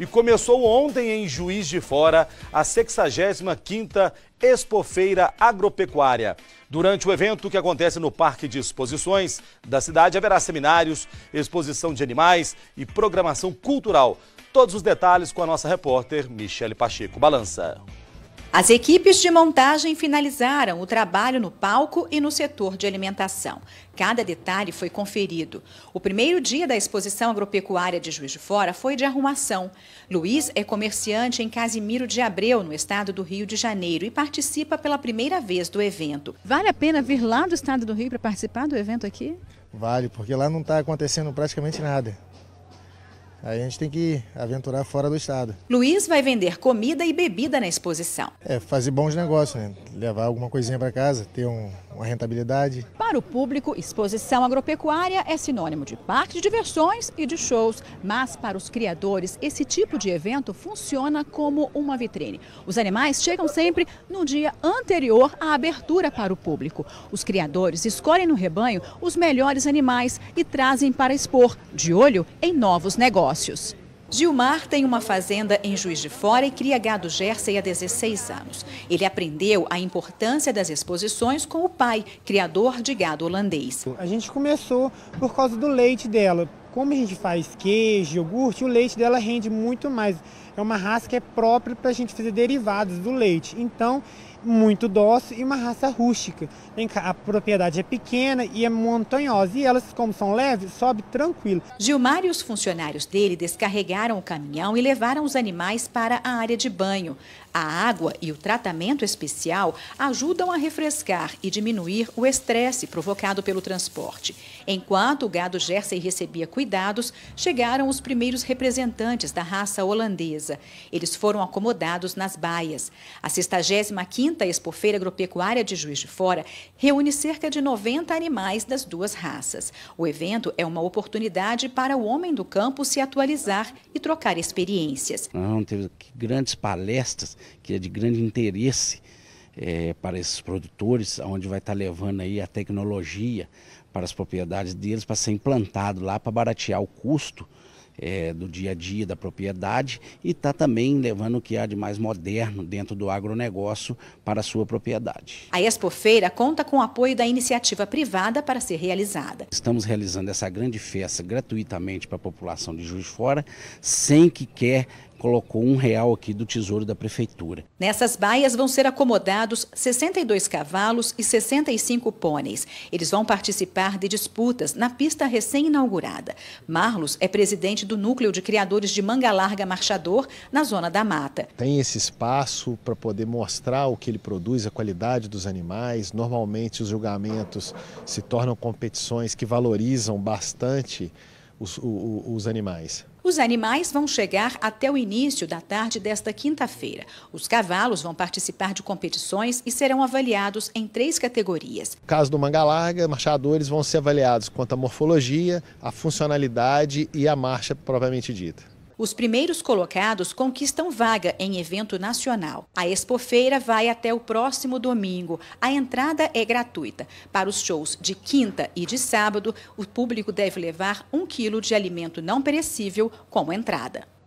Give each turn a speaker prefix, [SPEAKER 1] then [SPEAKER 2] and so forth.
[SPEAKER 1] E começou ontem em Juiz de Fora a 65ª Expofeira Agropecuária. Durante o evento que acontece no Parque de Exposições da cidade, haverá seminários, exposição de animais e programação cultural. Todos os detalhes com a nossa repórter Michele Pacheco Balança. As equipes de montagem
[SPEAKER 2] finalizaram o trabalho no palco e no setor de alimentação. Cada detalhe foi conferido. O primeiro dia da exposição agropecuária de Juiz de Fora foi de arrumação. Luiz é comerciante em Casimiro de Abreu, no estado do Rio de Janeiro, e participa pela primeira vez do evento. Vale a pena vir lá do estado do Rio para participar do evento aqui?
[SPEAKER 3] Vale, porque lá não está acontecendo praticamente nada. Aí a gente tem que aventurar fora do estado.
[SPEAKER 2] Luiz vai vender comida e bebida na exposição.
[SPEAKER 3] É, fazer bons negócios, né? levar alguma coisinha para casa, ter um, uma rentabilidade.
[SPEAKER 2] Para o público, exposição agropecuária é sinônimo de parque de diversões e de shows. Mas para os criadores, esse tipo de evento funciona como uma vitrine. Os animais chegam sempre no dia anterior à abertura para o público. Os criadores escolhem no rebanho os melhores animais e trazem para expor, de olho em novos negócios. Gilmar tem uma fazenda em Juiz de Fora e cria gado Jersey há 16 anos. Ele aprendeu a importância das exposições com o pai, criador de gado holandês. Então, a gente começou por causa do leite dela. Como a gente faz queijo, iogurte, o leite dela rende muito
[SPEAKER 3] mais é uma raça que é própria para a gente fazer derivados do leite. Então, muito dócil e uma raça rústica. A propriedade é pequena e é montanhosa e elas,
[SPEAKER 2] como são leves, sobe tranquilo. Gilmar e os funcionários dele descarregaram o caminhão e levaram os animais para a área de banho. A água e o tratamento especial ajudam a refrescar e diminuir o estresse provocado pelo transporte. Enquanto o gado Jersey recebia cuidados, chegaram os primeiros representantes da raça holandesa. Eles foram acomodados nas baias. A 65ª Expofeira Agropecuária de Juiz de Fora reúne cerca de 90 animais das duas raças. O evento é uma oportunidade para o homem do campo se atualizar e trocar experiências.
[SPEAKER 1] Não, teve grandes palestras, que é de grande interesse é, para esses produtores, onde vai estar levando aí a tecnologia para as propriedades deles, para ser implantado lá, para baratear o custo é, do dia a dia da propriedade e está também levando o que há de mais moderno dentro do agronegócio para a sua propriedade.
[SPEAKER 2] A Expofeira conta com o apoio da iniciativa privada para ser realizada.
[SPEAKER 1] Estamos realizando essa grande festa gratuitamente para a população de Juiz de Fora, sem que quer colocou um real aqui do Tesouro da Prefeitura.
[SPEAKER 2] Nessas baias vão ser acomodados 62 cavalos e 65 pôneis. Eles vão participar de disputas na pista recém-inaugurada. Marlos é presidente do Núcleo de Criadores de Manga Larga Marchador, na Zona da Mata.
[SPEAKER 3] Tem esse espaço para poder mostrar o que ele produz, a qualidade dos animais. Normalmente os julgamentos se tornam competições que valorizam bastante os, os, os animais.
[SPEAKER 2] Os animais vão chegar até o início da tarde desta quinta-feira. Os cavalos vão participar de competições e serão avaliados em três categorias.
[SPEAKER 3] No caso do manga larga, marchadores vão ser avaliados quanto à morfologia, à funcionalidade e à marcha propriamente dita.
[SPEAKER 2] Os primeiros colocados conquistam vaga em evento nacional. A expofeira vai até o próximo domingo. A entrada é gratuita. Para os shows de quinta e de sábado, o público deve levar um quilo de alimento não perecível como entrada.